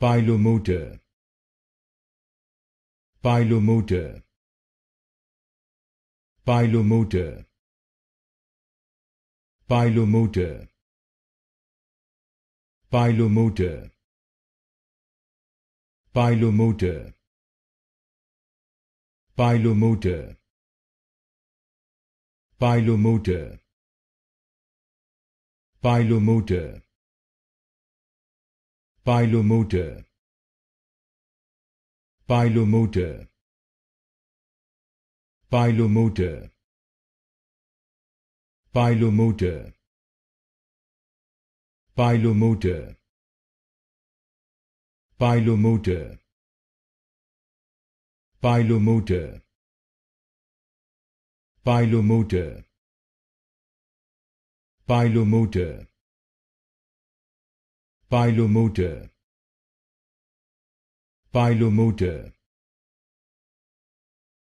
Pilomotor Pilomotor Pilomotor Pilomotor Pilomotor Pilomotor Pilomotor Pilomotor Pilomotor Pilomotor Pilomotor Pilomotor Pilomotor Pilomotor Pilomotor Pilomotor Pilomotor Pilomotor Pilomotor. Pilomotor.